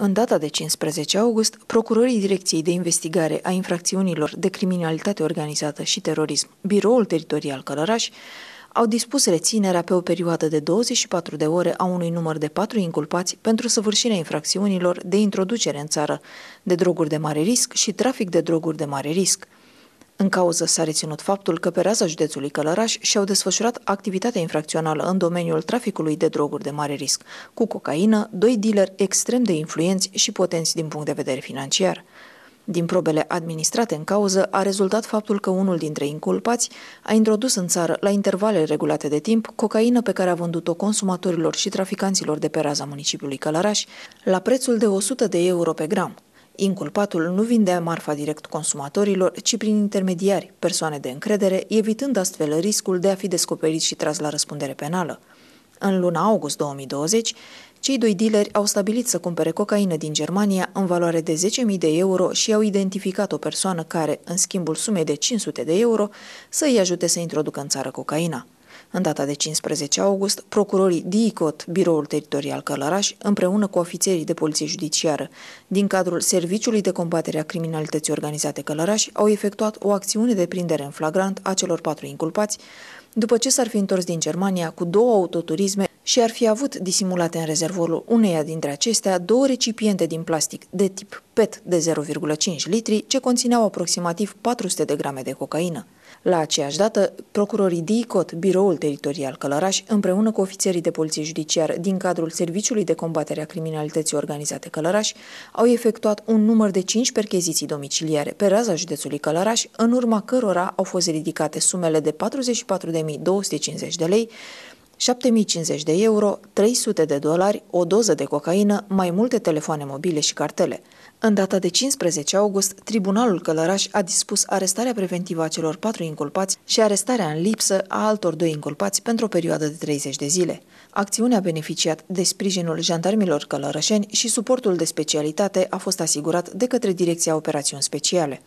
În data de 15 august, procurorii Direcției de Investigare a Infracțiunilor de Criminalitate Organizată și Terorism, Biroul Teritorial Călăraș, au dispus reținerea pe o perioadă de 24 de ore a unui număr de patru inculpați pentru săvârșirea infracțiunilor de introducere în țară, de droguri de mare risc și trafic de droguri de mare risc. În cauză s-a reținut faptul că pe raza județului Călăraș și-au desfășurat activitatea infracțională în domeniul traficului de droguri de mare risc, cu cocaină, doi dealeri extrem de influenți și potenți din punct de vedere financiar. Din probele administrate în cauză a rezultat faptul că unul dintre inculpați a introdus în țară, la intervale regulate de timp, cocaină pe care a vândut-o consumatorilor și traficanților de pe raza municipiului Călăraș la prețul de 100 de euro pe gram, Inculpatul nu vindea marfa direct consumatorilor, ci prin intermediari, persoane de încredere, evitând astfel riscul de a fi descoperit și tras la răspundere penală. În luna august 2020, cei doi dealeri au stabilit să cumpere cocaină din Germania în valoare de 10.000 de euro și au identificat o persoană care, în schimbul sumei de 500 de euro, să îi ajute să introducă în țară cocaina. În data de 15 august, procurorii DICOT, Biroul Teritorial Călăraș, împreună cu ofițerii de poliție judiciară din cadrul Serviciului de Combatere a Criminalității Organizate Călăraș, au efectuat o acțiune de prindere în flagrant a celor patru inculpați, după ce s-ar fi întors din Germania cu două autoturisme și ar fi avut disimulate în rezervorul uneia dintre acestea două recipiente din plastic de tip PET de 0,5 litri ce conțineau aproximativ 400 de grame de cocaină. La aceeași dată, procurorii DICOT, Biroul Teritorial Călăraș, împreună cu ofițerii de poliție judiciar din cadrul Serviciului de Combatere a Criminalității Organizate Călăraș, au efectuat un număr de 5 percheziții domiciliare pe raza județului Călăraș, în urma cărora au fost ridicate sumele de 44.250 de lei, 7050 de euro, 300 de dolari, o doză de cocaină, mai multe telefoane mobile și cartele. În data de 15 august, Tribunalul Călăraș a dispus arestarea preventivă a celor patru inculpați și arestarea în lipsă a altor doi inculpați pentru o perioadă de 30 de zile. Acțiunea a beneficiat de sprijinul jandarmilor călărășeni și suportul de specialitate a fost asigurat de către Direcția Operațiuni Speciale.